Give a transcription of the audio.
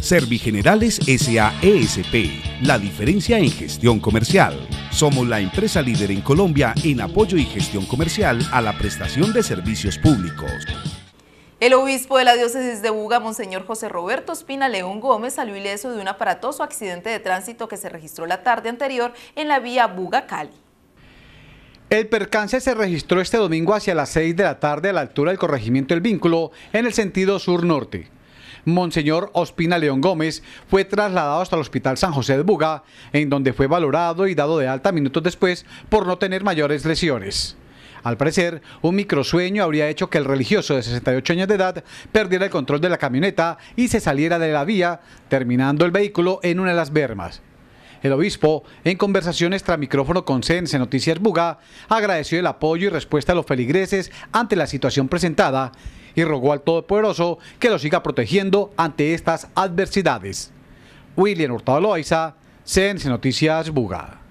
Servigenerales SAESP, la diferencia en gestión comercial. Somos la empresa líder en Colombia en apoyo y gestión comercial a la prestación de servicios públicos. El obispo de la diócesis de Buga, Monseñor José Roberto Espina León Gómez, salió ileso de un aparatoso accidente de tránsito que se registró la tarde anterior en la vía Buga-Cali. El percance se registró este domingo hacia las 6 de la tarde a la altura del corregimiento El Vínculo, en el sentido sur-norte. Monseñor Ospina León Gómez, fue trasladado hasta el Hospital San José de Buga, en donde fue valorado y dado de alta minutos después por no tener mayores lesiones. Al parecer, un microsueño habría hecho que el religioso de 68 años de edad perdiera el control de la camioneta y se saliera de la vía, terminando el vehículo en una de las bermas. El obispo, en conversaciones tras micrófono con Sense Noticias Buga, agradeció el apoyo y respuesta a los feligreses ante la situación presentada y rogó al Todopoderoso que lo siga protegiendo ante estas adversidades. William Hurtado Loaiza, CNC Noticias Buga.